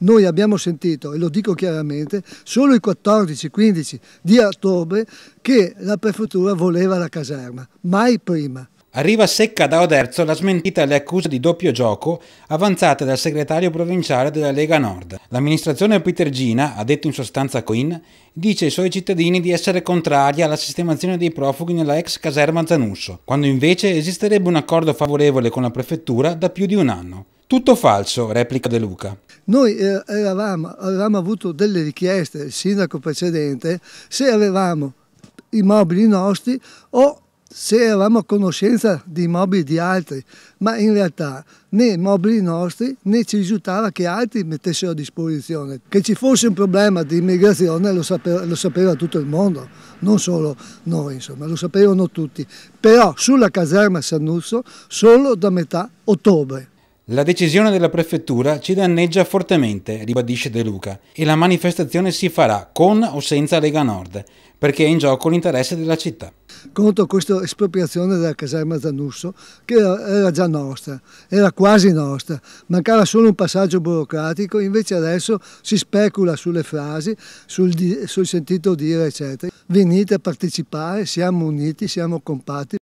Noi abbiamo sentito, e lo dico chiaramente, solo il 14-15 di ottobre che la prefettura voleva la caserma, mai prima. Arriva secca da Oderzo la smentita alle accuse di doppio gioco avanzate dal segretario provinciale della Lega Nord. L'amministrazione pitergina, ha detto in sostanza Coin, dice ai suoi cittadini di essere contraria alla sistemazione dei profughi nella ex caserma Zanusso, quando invece esisterebbe un accordo favorevole con la prefettura da più di un anno. Tutto falso, replica De Luca. Noi eravamo, eh, avevamo avuto delle richieste, il sindaco precedente, se avevamo i mobili nostri o se eravamo a conoscenza di mobili di altri, ma in realtà né i mobili nostri né ci risultava che altri mettessero a disposizione. Che ci fosse un problema di immigrazione lo sapeva, lo sapeva tutto il mondo, non solo noi, insomma, lo sapevano tutti. Però sulla caserma Sannuzzo solo da metà ottobre. La decisione della prefettura ci danneggia fortemente, ribadisce De Luca, e la manifestazione si farà con o senza Lega Nord, perché è in gioco l'interesse della città. Contro questa espropriazione della caserma Zanusso, che era già nostra, era quasi nostra, mancava solo un passaggio burocratico, invece adesso si specula sulle frasi, sul, sul sentito dire, eccetera. Venite a partecipare, siamo uniti, siamo compatti.